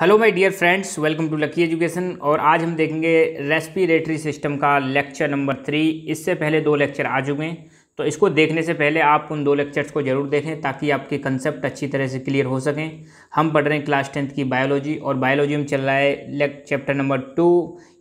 hello my dear friends welcome to lucky education और आज हम देखेंगे रेस्पिरेटरी सिस्टम का लेक्चर नंबर थ्री इससे पहले दो लेक्चर आ चुके हैं तो इसको देखने से पहले आप उन दो लेक्चर्स को जरूर देखें ताकि आपके कंसेप्ट अच्छी तरह से क्लियर हो सकें हम पढ़ रहे हैं क्लास टेंथ की बायोलॉजी और बायोलॉजी में चल रहा है chapter number two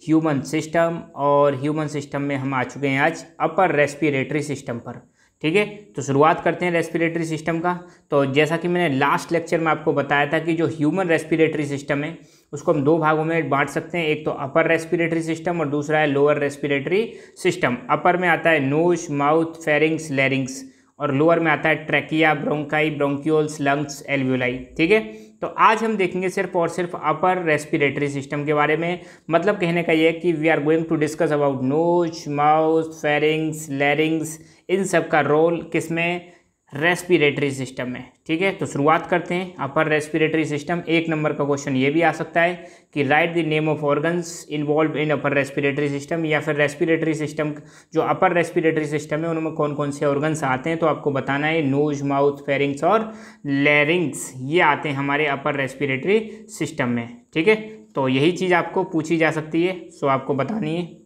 human system और ह्यूमन सिस्टम में हम आ चुके हैं आज अपर रेस्पिरेटरी सिस्टम पर ठीक है तो शुरुआत करते हैं रेस्पिरेटरी सिस्टम का तो जैसा कि मैंने लास्ट लेक्चर में आपको बताया था कि जो ह्यूमन रेस्पिरेटरी सिस्टम है उसको हम दो भागों में बांट सकते हैं एक तो अपर रेस्पिरेटरी सिस्टम और दूसरा है लोअर रेस्पिरेटरी सिस्टम अपर में आता है नोज माउथ फेरिंग्स लेरिंग्स और लोअर में आता है trachea bronchi bronchioles lungs alveoli ठीक है तो आज हम देखेंगे सिर्फ और सिर्फ अपर रेस्पिरेटरी सिस्टम के बारे में मतलब कहने का ये है कि we are going to discuss about nose mouth pharynx larynx इन सब का रोल किस में रेस्पिरेटरी सिस्टम में ठीक है तो शुरुआत करते हैं अपर रेस्पिरेटरी सिस्टम एक नंबर का क्वेश्चन ये भी आ सकता है कि write the name of organs involved in upper respiratory system या फिर रेस्पिरेटरी सिस्टम जो अपर रेस्पिरेटरी सिस्टम है उनमें कौन कौन से ऑर्गन्स आते हैं तो आपको बताना है नोज माउथ फेरिंग्स और लेरिंग्स ये आते हैं हमारे अपर रेस्पिरेटरी सिस्टम में ठीक है तो यही चीज़ आपको पूछी जा सकती है सो आपको बतानी है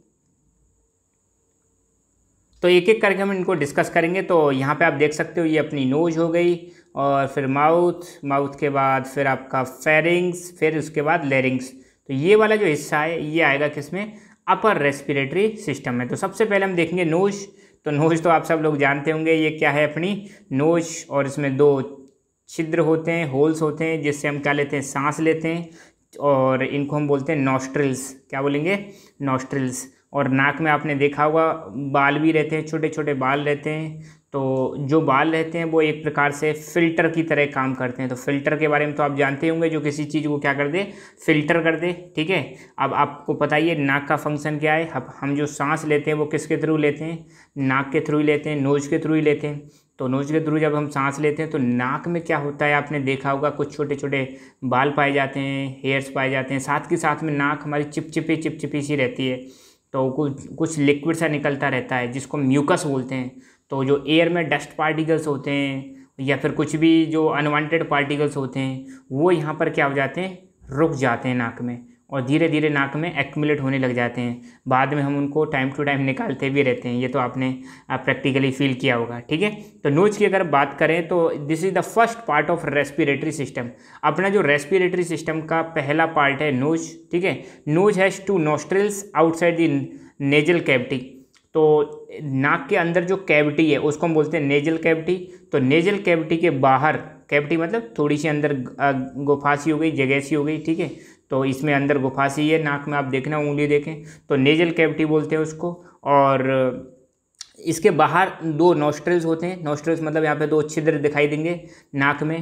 तो एक एक करके हम इनको डिस्कस करेंगे तो यहाँ पे आप देख सकते हो ये अपनी नोज हो गई और फिर माउथ माउथ के बाद फिर आपका फेरिंग्स फिर उसके बाद लेरिंग्स तो ये वाला जो हिस्सा है ये आएगा में अपर रेस्पिरेटरी सिस्टम में तो सबसे पहले हम देखेंगे नोज तो नोज तो आप सब लोग जानते होंगे ये क्या है अपनी नोज और इसमें दो छिद्र होते हैं होल्स होते हैं जिससे हम क्या लेते हैं सांस लेते हैं और इनको हम बोलते हैं नॉस्ट्रिल्स क्या बोलेंगे नॉस्ट्रिल्स और नाक में आपने देखा होगा बाल भी रहते हैं छोटे छोटे बाल रहते हैं तो जो बाल रहते हैं वो एक प्रकार से फ़िल्टर की तरह काम करते हैं तो फ़िल्टर के बारे में तो आप जानते होंगे जो किसी चीज़ को क्या कर दे फ़िल्टर कर दे ठीक है अब आपको पता ही है नाक का फंक्शन क्या है हम जो सांस लेते हैं वो किसके थ्रू लेते हैं नाक के थ्रू ही लेते हैं नोज़ के थ्रू ही लेते हैं तो नोज के थ्रू जब हम सांस लेते हैं तो नाक में क्या होता है आपने देखा होगा कुछ छोटे छोटे बाल पाए जाते हैं हेयर्स पाए जाते हैं साथ के साथ में नाक हमारी चिपचिपी चिपचिपी सी रहती है तो कुछ कुछ लिक्विड सा निकलता रहता है जिसको म्यूकस बोलते हैं तो जो एयर में डस्ट पार्टिकल्स होते हैं या फिर कुछ भी जो अनवांटेड पार्टिकल्स होते हैं वो यहाँ पर क्या हो जाते हैं रुक जाते हैं नाक में और धीरे धीरे नाक में एक्मुलेट होने लग जाते हैं बाद में हम उनको टाइम टू टाइम निकालते भी रहते हैं ये तो आपने आप प्रैक्टिकली फील किया होगा ठीक है तो नोज की अगर बात करें तो this is the first part of respiratory system अपना जो रेस्पिरेटरी सिस्टम का पहला पार्ट है नोज ठीक है nose has two nostrils outside the nasal cavity तो नाक के अंदर जो कैविटी है उसको हम बोलते हैं नेजल कैविटी तो नेजल कैविटी के बाहर कैविटी मतलब थोड़ी सी अंदर गुफा सी हो गई जगह सी हो गई ठीक है तो इसमें अंदर गुफा सी है नाक में आप देखना उंगली देखें तो नेजल कैविटी बोलते हैं उसको और इसके बाहर दो नोस्ट्रल्स होते हैं नोस्ट्रल्स मतलब यहाँ पे दो छिद्र दिखाई देंगे नाक में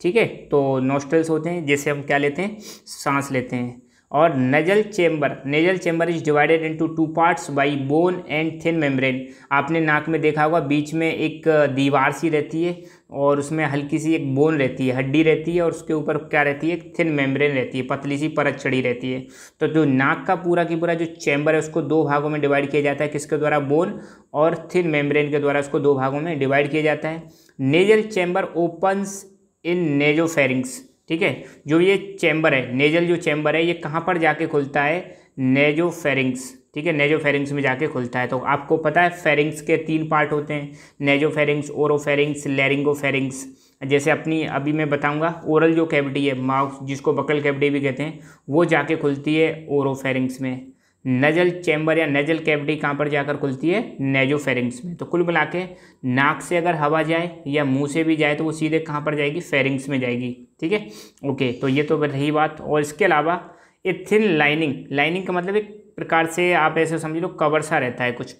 ठीक है तो नोस्ट्रल्स होते हैं जैसे हम क्या लेते हैं सांस लेते हैं और nasal chamber nasal chamber is divided into two parts by bone and thin membrane आपने नाक में देखा होगा बीच में एक दीवार सी रहती है और उसमें हल्की सी एक बोन रहती है हड्डी रहती है और उसके ऊपर क्या रहती है एक थिन मेम्ब्रेन रहती है पतली सी परत चढ़ी रहती है तो जो नाक का पूरा की पूरा जो चैम्बर है उसको दो भागों में डिवाइड किया जाता है किसके द्वारा बोन और थिन मेम्ब्रेन के द्वारा उसको दो भागों में डिवाइड किया जाता है nasal chamber opens in nasopharynx ठीक है जो ये चैम्बर है नेजल जो चैम्बर है ये कहाँ पर जाके खुलता है नेजो फेरिंग्स ठीक है नेजो फेरिंग्स में जाके खुलता है तो आपको पता है फेरिंग्स के तीन पार्ट होते हैं nasopharynx oropharynx laryngopharynx जैसे अपनी अभी मैं बताऊंगा ओरल जो कैविटी है माउथ जिसको बकल कैविटी भी कहते हैं वो जाके खुलती है ओरो फेरिंग्स में नजल चैम्बर या नजल कैविटी कहाँ पर जाकर खुलती है नेजो फेरिंग्स में तो कुल मिला के नाक से अगर हवा जाए या मुंह से भी जाए तो वो सीधे कहाँ पर जाएगी फेरिंग्स में जाएगी ठीक है ओके तो ये तो रही बात और इसके अलावा ए थिन लाइनिंग लाइनिंग का मतलब एक प्रकार से आप ऐसे समझ लो कवर सा रहता है कुछ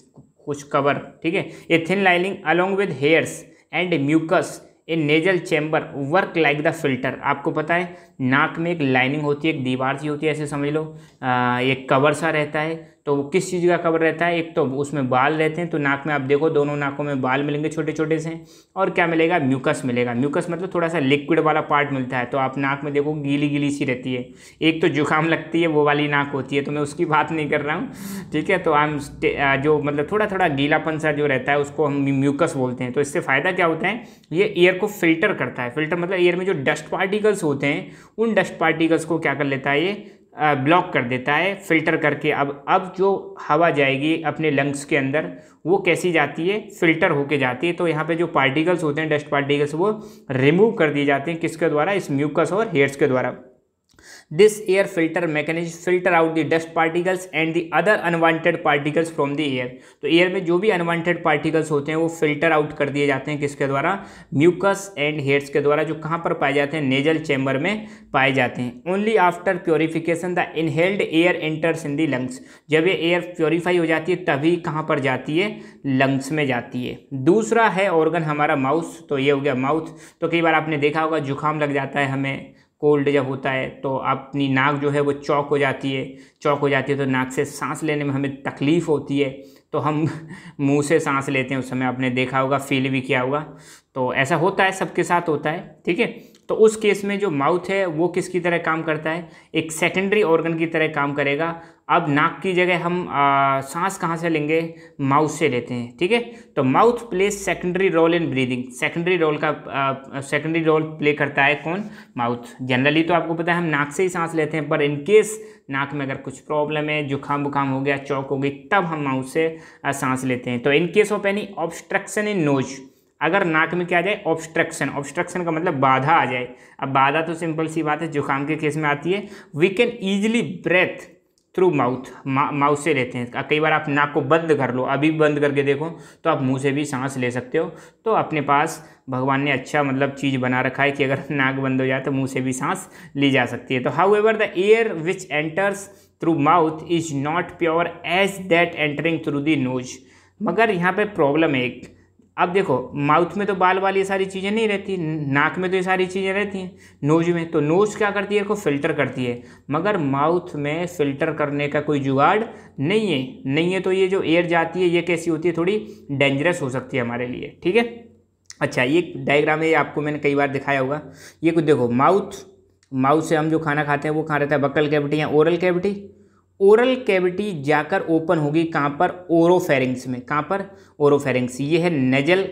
कुछ कवर ठीक है a thin lining along with hairs and mucus a nasal chamber work like the filter आपको पता है नाक में एक लाइनिंग होती है एक दीवार सी होती है ऐसे समझ लो एक कवर सा रहता है तो किस चीज़ का कवर रहता है एक तो उसमें बाल रहते हैं तो नाक में आप देखो दोनों नाकों में बाल मिलेंगे छोटे छोटे से और क्या मिलेगा म्यूकस मिलेगा म्यूकस मतलब थोड़ा सा लिक्विड वाला पार्ट मिलता है तो आप नाक में देखो गीली गीली सी रहती है एक तो जुकाम लगती है वो वाली नाक होती है तो मैं उसकी बात नहीं कर रहा हूँ ठीक है तो आम जो मतलब थोड़ा थोड़ा गीलापन सा जो रहता है उसको हम म्यूकस बोलते हैं तो इससे फ़ायदा क्या होता है ये एयर को फिल्टर करता है फिल्टर मतलब एयर में जो डस्ट पार्टिकल्स होते हैं उन डस्ट पार्टिकल्स को क्या कर लेता है ये ब्लॉक कर देता है फ़िल्टर करके अब अब जो हवा जाएगी अपने लंग्स के अंदर वो कैसी जाती है फ़िल्टर होके जाती है तो यहाँ पे जो पार्टिकल्स होते हैं डस्ट पार्टिकल्स वो रिमूव कर दिए जाते हैं किसके द्वारा इस म्यूकस और हेयर्स के द्वारा this air filter mechanism filter out the dust particles and the other unwanted particles from the air तो एयर में जो भी अनवांटेड पार्टिकल्स होते हैं वो फिल्टर आउट कर दिए जाते हैं किसके द्वारा म्यूकस एंड हेयर्स के द्वारा जो कहाँ पर पाए जाते हैं नेजल चैम्बर में पाए जाते हैं only after purification the inhaled air enters in the lungs जब ये एयर प्योरीफाई हो जाती है तभी कहाँ पर जाती है लंग्स में जाती है दूसरा है ऑर्गन हमारा माउथ तो ये हो गया माउथ तो कई बार आपने देखा होगा जुकाम लग जाता है हमें कोल्ड जब होता है तो अपनी नाक जो है वो चौक हो जाती है चौक हो जाती है तो नाक से सांस लेने में हमें तकलीफ़ होती है तो हम मुंह से सांस लेते हैं उस समय आपने देखा होगा फील भी किया होगा तो ऐसा होता है सबके साथ होता है ठीक है तो उस केस में जो माउथ है वो किसकी तरह काम करता है एक सेकेंडरी ऑर्गन की तरह काम करेगा अब नाक की जगह हम आ, सांस कहाँ से लेंगे माउथ से लेते हैं ठीक है तो mouth play secondary role in breathing secondary role का सेकेंडरी रोल प्ले करता है कौन माउथ जनरली तो आपको पता है हम नाक से ही सांस लेते हैं पर इन केस नाक में अगर कुछ प्रॉब्लम है जुकाम बुखाम हो गया चौक हो गई तब हम माउथ से आ, सांस लेते हैं तो in case of any obstruction in nose अगर नाक में क्या आ जाए ऑब्स्ट्रक्शन ऑब्स्ट्रक्शन का मतलब बाधा आ जाए अब बाधा तो सिंपल सी बात है जुकाम के केस में आती है we can easily breathe through mouth mouth से लेते हैं कई बार आप नाक को बंद कर लो अभी बंद करके देखो तो आप मुंह से भी सांस ले सकते हो तो अपने पास भगवान ने अच्छा मतलब चीज़ बना रखा है कि अगर नाक बंद हो जाए तो मुंह से भी सांस ली जा सकती है तो however the air which enters through mouth is not pure as that entering through the nose मगर यहाँ पे प्रॉब्लम है एक अब देखो माउथ में तो बाल बाल ये सारी चीज़ें नहीं रहती नाक में तो ये सारी चीज़ें रहती हैं नोज में तो नोज क्या करती है को फिल्टर करती है मगर माउथ में फिल्टर करने का कोई जुगाड़ नहीं है नहीं है तो ये जो एयर जाती है ये कैसी होती है थोड़ी डेंजरस हो सकती है हमारे लिए ठीक है अच्छा ये डायग्राम है आपको मैंने कई बार दिखाया होगा ये कुछ देखो माउथ माउथ से हम जो खाना खाते हैं वो खा रहता है बकल कैविटी या ओरल कैविटी ओरल कैविटी जाकर ओपन होगी कहाँ पर ओरोफेरिंग्स में कहाँ पर ओरोफेरिंग्स ये है nasal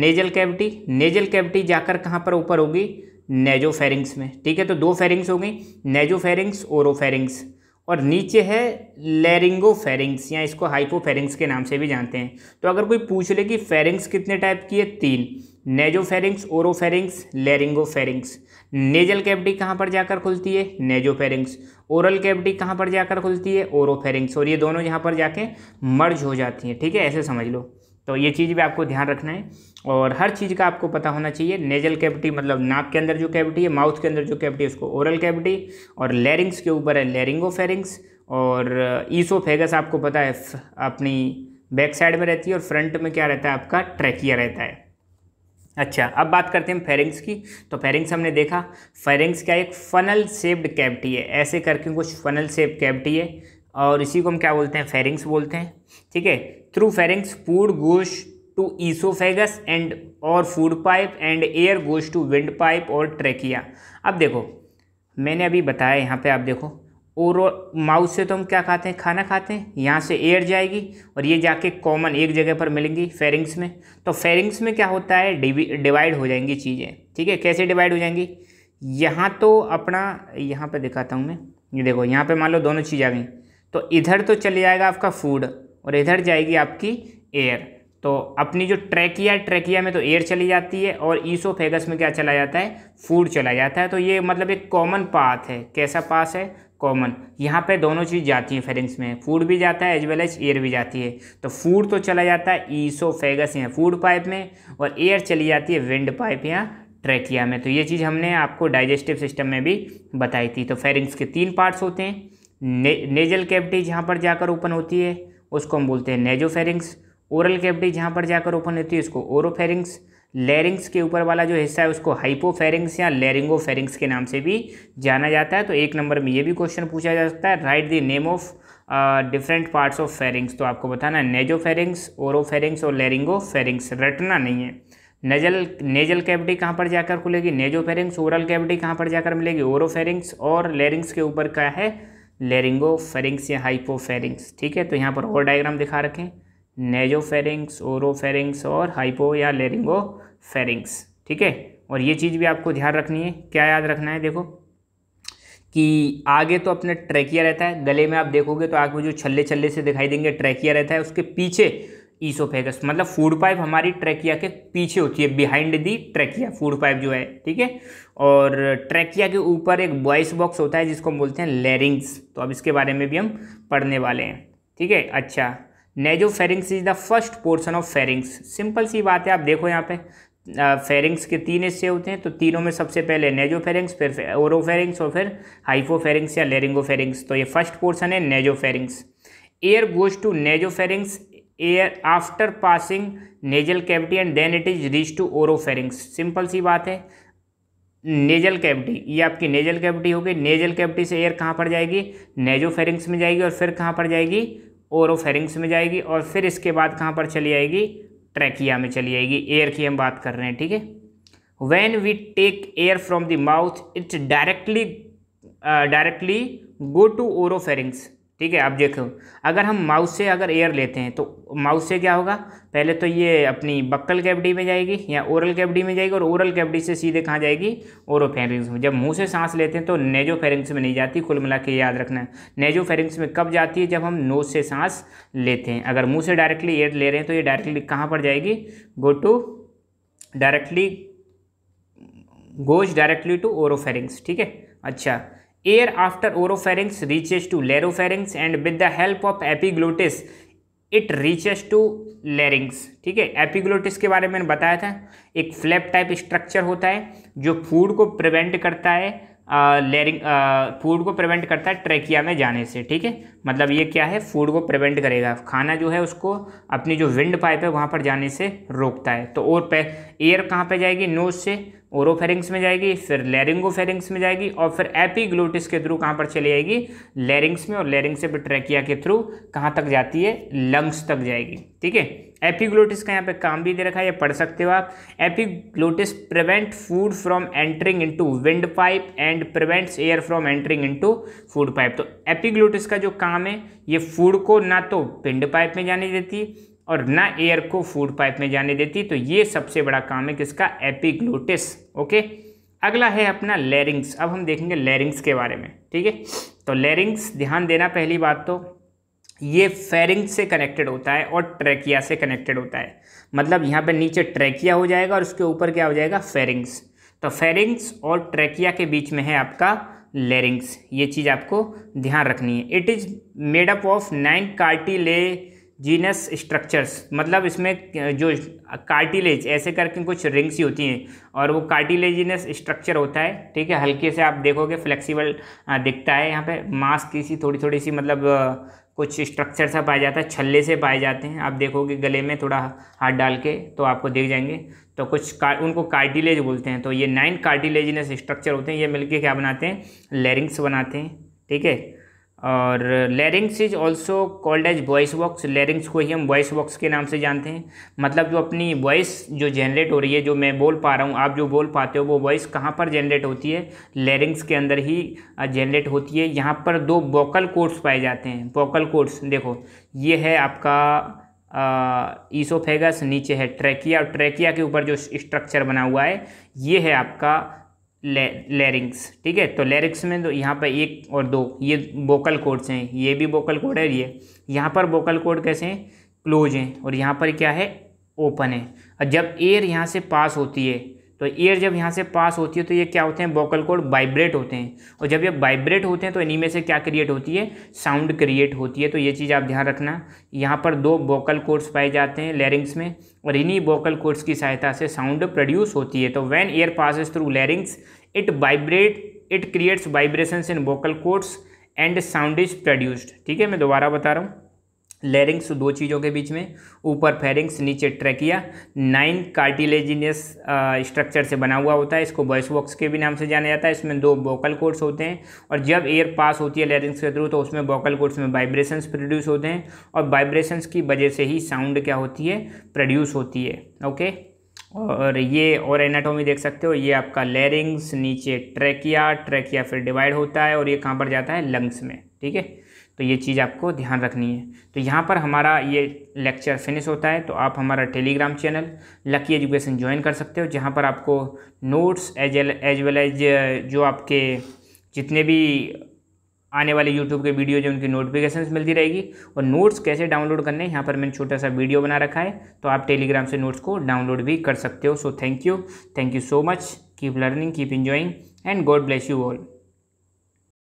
nasal cavity nasal cavity जाकर कहाँ पर ऊपर होगी नेजोफेरिंग्स में ठीक है तो दो फेरिंग्स हो गई नेजोफेरिंग्स ओरोफेरिंग्स और नीचे है लेरिंगोफेरिंग्स या इसको हाइपोफेरिंग्स के नाम से भी जानते हैं तो अगर कोई पूछ ले कि फेरिंग्स कितने टाइप की है तीन nasopharynx oropharynx laryngopharynx nasal cavity कहाँ पर जाकर खुलती है नेजोफेरिंग्स ओरल कैविटी कहाँ पर जाकर खुलती है ओरोफेरिंग्स और ये दोनों यहाँ पर जाके मर्ज हो जाती हैं ठीक है ऐसे समझ लो तो ये चीज़ भी आपको ध्यान रखना है और हर चीज़ का आपको पता होना चाहिए नेजल कैविटी मतलब नाक के अंदर जो कैविटी है माउथ के अंदर जो कैविटी है उसको ओरल कैविटी और लेरिंग्स के ऊपर है लेरिंगोफेरिंग्स और ईसोफेगस आपको पता है अपनी बैक साइड में रहती है और फ्रंट में क्या रहता है आपका ट्रैकिया रहता है अच्छा अब बात करते हैं फेरिंग्स की तो फेरिंग्स हमने देखा फेरिंग्स क्या एक फनल सेप्ड कैविटी है ऐसे करके कुछ फनल सेप कैविटी है और इसी को हम क्या बोलते हैं फेरिंग्स बोलते हैं ठीक है through pharynx food goes to esophagus and और food pipe and air goes to wind pipe और ट्रेकिया अब देखो मैंने अभी बताया यहाँ पर आप देखो और माउथ से तो हम क्या खाते हैं खाना खाते हैं यहाँ से एयर जाएगी और ये जाके कॉमन एक जगह पर मिलेंगी फेरिंग्स में तो फेरिंग्स में क्या होता है डिवाइड हो जाएंगी चीज़ें ठीक है कैसे डिवाइड हो जाएंगी यहाँ तो अपना यहाँ पर दिखाता हूँ मैं ये देखो यहाँ पर मान लो दोनों चीज़ आ गई तो इधर तो चले जाएगा आपका फूड और इधर जाएगी आपकी एयर तो अपनी जो ट्रैकिया ट्रैकिया में तो एयर चली जाती है और ईसोफेगस में क्या चला जाता है फूड चला जाता है तो ये मतलब एक कॉमन पाथ है कैसा पास है कॉमन यहाँ पे दोनों चीज़ जाती हैं फेरिंग्स में फूड भी जाता है एज वेल एज एयर भी जाती है तो फूड तो चला जाता है ईसोफेगस या फूड पाइप में और एयर चली जाती है विंड पाइप यहाँ ट्रैकिया में तो ये चीज़ हमने आपको डाइजेस्टिव सिस्टम में भी बताई थी तो फेरिंग्स के तीन पार्ट्स होते हैं ने, नेजल कैविटी जहाँ पर जाकर ओपन होती है उसको हम बोलते हैं नेजो फेरिंग्स ओरल कैविटी जहाँ पर जाकर ओपन होती है उसको फेरिंग्स लेरिंग्स के ऊपर वाला जो हिस्सा है उसको हाइपोफेरिंग्स या लेरिंगोफेरिंग्स के नाम से भी जाना जाता है तो एक नंबर में ये भी क्वेश्चन पूछा जा सकता है write the name of different parts of pharynx तो आपको बताना है नेजोफेरिंग्स ओरोफेरिंग्स और लेरिंगोफेरिंग्स रटना नहीं है नेजल नेजल कैविटी कहाँ पर जाकर खुलेगी नेजोफेरिंग्स ओरल कैविटी कहाँ पर जाकर मिलेगी ओरोफेरिंग्स और लेरिंग्स के ऊपर क्या है लेरिंगोफेरिंग्स या हाइपोफेरिंग्स ठीक है तो यहाँ पर और डायग्राम दिखा रखें नेजोफेरिंग्स ओरोफेरिंग्स और हाइपो या लेरिंगो फेरिंग्स ठीक है और ये चीज़ भी आपको ध्यान रखनी है क्या याद रखना है देखो कि आगे तो अपने ट्रैकिया रहता है गले में आप देखोगे तो आगे जो छल्ले छल्ले से दिखाई देंगे ट्रैकिया रहता है उसके पीछे ईसोफेगस मतलब फूड पाइप हमारी ट्रैकिया के पीछे होती है behind the trachea food pipe जो है ठीक है और ट्रैकिया के ऊपर एक वॉइस बॉक्स होता है जिसको हम बोलते हैं लेरिंग्स तो अब इसके बारे में भी हम पढ़ने वाले हैं ठीक है अच्छा nasopharynx is the first portion of pharynx simple सी बात है आप देखो यहाँ पे फेरिंग्स के तीन हिस्से होते हैं तो तीनों में सबसे पहले नेजो फेरिंग्स फिर फेरिंग्स और फिर हाइफो फेरिंग्स या लेरिंगो फेरिंग्स तो ये फर्स्ट पोर्शन है nasopharynx air goes to pharynx air after passing nasal cavity and then it is reach to oropharynx simple सी बात है नेजल कैविटी ये आपकी नेजल कैविटी होगी नेजल कैविटी से एयर कहाँ पर जाएगी नेजो फेरिंग्स में जाएगी और फिर कहाँ पर जाएगी ओरोफेरिंग्स में जाएगी और फिर इसके बाद कहाँ पर चली आएगी ट्रैकिया में चली आएगी एयर की हम बात कर रहे हैं ठीक है when we take air from the mouth it directly directly go to oropharynx ठीक है आप देखो अगर हम माउस से अगर एयर लेते हैं तो माउस से क्या होगा पहले तो ये अपनी बक्कल कैविटी में जाएगी या ओरल कैविटी में जाएगी और ओरल कैविटी से सीधे कहाँ जाएगी ओरोफेरिंग्स में जब मुंह से सांस लेते हैं तो नेजो फेरिंग्स में नहीं जाती कुल मिला के याद रखना नेजो फेरिंग्स में कब जाती है जब हम नोज से सांस लेते हैं अगर मुँह से डायरेक्टली एयर ले रहे हैं तो ये डायरेक्टली कहाँ पर जाएगी go to directly goes directly to oropharynx ठीक है अच्छा air after oropharynx reaches to laryngopharynx and with the help of epiglottis it reaches to larynx ठीक है एपिग्लोटिस के बारे में बताया था एक फ्लैप टाइप स्ट्रक्चर होता है जो फूड को प्रिवेंट करता है लेरिंग फूड को प्रिवेंट करता है ट्रेकिया में जाने से ठीक है मतलब ये क्या है फूड को प्रिवेंट करेगा खाना जो है उसको अपनी जो विंड पाइप है वहाँ पर जाने से रोकता है तो और पे एयर कहाँ पे जाएगी नोज से ओरोफेरिंग्स में जाएगी फिर फेरिंग्स में जाएगी और फिर एपीग्लोटिस के थ्रू कहाँ पर चली जाएगी लेरिंग्स में और लेरिंग से फिर ट्रैकिया के थ्रू कहाँ तक जाती है लंग्स तक जाएगी ठीक है एपीग्लोटिस का यहाँ पे काम भी दे रखा है ये पढ़ सकते हो आप epiglottis prevent food from entering into wind pipe and prevents air from entering into food pipe तो एपीग्लोटिस का जो काम है ये फूड को ना तो पिंड पाइप में जाने देती और ना एयर को फूड पाइप में जाने देती तो ये सबसे बड़ा काम है किसका एपिग्लोटिस ओके अगला है अपना लेरिंग्स अब हम देखेंगे लेरिंग्स के बारे में ठीक है तो लेरिंग्स ध्यान देना पहली बात तो ये फेरिंग से कनेक्टेड होता है और ट्रैकिया से कनेक्टेड होता है मतलब यहाँ पर नीचे ट्रैकिया हो जाएगा और उसके ऊपर क्या हो जाएगा फेरिंग्स तो फेरिंग्स और ट्रैकिया के बीच में है आपका लेरिंग्स ये चीज़ आपको ध्यान रखनी है it is made up of nine cartilaginous structures मतलब इसमें जो कार्टिलेज ऐसे करके कुछ रिंग्स ही होती हैं और वो कार्टिलेजिनस स्ट्रक्चर होता है ठीक है हल्के से आप देखोगे फ्लेक्सिबल दिखता है यहाँ पे मास्क की सी थोड़ी थोड़ी सी मतलब कुछ स्ट्रक्चर सा पाया जाता है छल्ले से पाए जाते हैं आप देखोगे गले में थोड़ा हाथ डाल के तो आपको देख जाएंगे तो कुछ का, उनको कार्टिलेज बोलते हैं तो ये नाइन कार्टिलेजिनस स्ट्रक्चर होते हैं ये मिलके क्या बनाते हैं लेरिंग्स बनाते हैं ठीक है और larynx is also called as voice box larynx को ही हम वॉइस बॉक्स के नाम से जानते हैं मतलब जो अपनी वॉइस जो जनरेट हो रही है जो मैं बोल पा रहा हूँ आप जो बोल पाते हो वो वॉइस कहाँ पर जनरेट होती है लेरिंग्स के अंदर ही जनरेट होती है यहाँ पर दो वोकल कोड्स पाए जाते हैं वोकल कोड्स देखो ये है आपका ईसोफेगस नीचे है ट्रैकिया और ट्रैकिया के ऊपर जो स्ट्रक्चर बना हुआ है ये है आपका ले, लेरिंग्स ठीक है तो लेरिक्स में तो यहाँ पर एक और दो ये वोकल कोड्स हैं ये भी वोकल कोड है ये यहाँ पर वोकल कोड कैसे हैं क्लोज हैं और यहाँ पर क्या है ओपन है और जब एयर यहाँ से पास होती है तो ईयर जब यहाँ से पास होती है तो ये क्या होते हैं वोकल कोड वाइब्रेट होते हैं और जब ये वाइब्रेट होते हैं तो इन्हीं में से क्या क्रिएट होती है साउंड क्रिएट होती है तो ये चीज़ आप ध्यान रखना यहाँ पर दो वोकल कोड्स पाए जाते हैं लेरिंग्स में और इन्हीं वोकल कोड्स की सहायता से साउंड प्रोड्यूस होती है तो when air passes through larynx it vibrate it creates vibration in vocal cords and sound is produced ठीक है मैं दोबारा बता रहा हूँ लेरिंग्स दो चीज़ों के बीच में ऊपर फेरिंग्स नीचे ट्रैकिया नाइन कार्टिलेजिनियस स्ट्रक्चर से बना हुआ होता है इसको वॉइस बॉक्स के भी नाम से जाना जाता है इसमें दो वोकल कोड्स होते हैं और जब एयर पास होती है लेरिंग्स के थ्रू तो उसमें वोकल कोड्स में वाइब्रेशंस प्रोड्यूस होते हैं और वाइब्रेशंस की वजह से ही साउंड क्या होती है प्रोड्यूस होती है ओके और ये और एनाटोमी देख सकते हो ये आपका लेरिंग्स नीचे ट्रैकिया ट्रैकिया फिर डिवाइड होता है और ये कहाँ पर जाता है लंग्स में ठीक है तो ये चीज़ आपको ध्यान रखनी है तो यहाँ पर हमारा ये लेक्चर फिनिश होता है तो आप हमारा Telegram channel Lucky Education join कर सकते हो जहाँ पर आपको notes as well as well as जो आपके जितने भी आने वाले यूट्यूब के वीडियो जो उनकी नोटिफिकेशन मिलती रहेगी और नोट्स कैसे डाउनलोड करने यहाँ पर मैंने छोटा सा वीडियो बना रखा है तो आप टेलीग्राम से नोट्स को डाउनलोड भी कर सकते हो so thank you thank you so much keep learning keep enjoying and God bless you all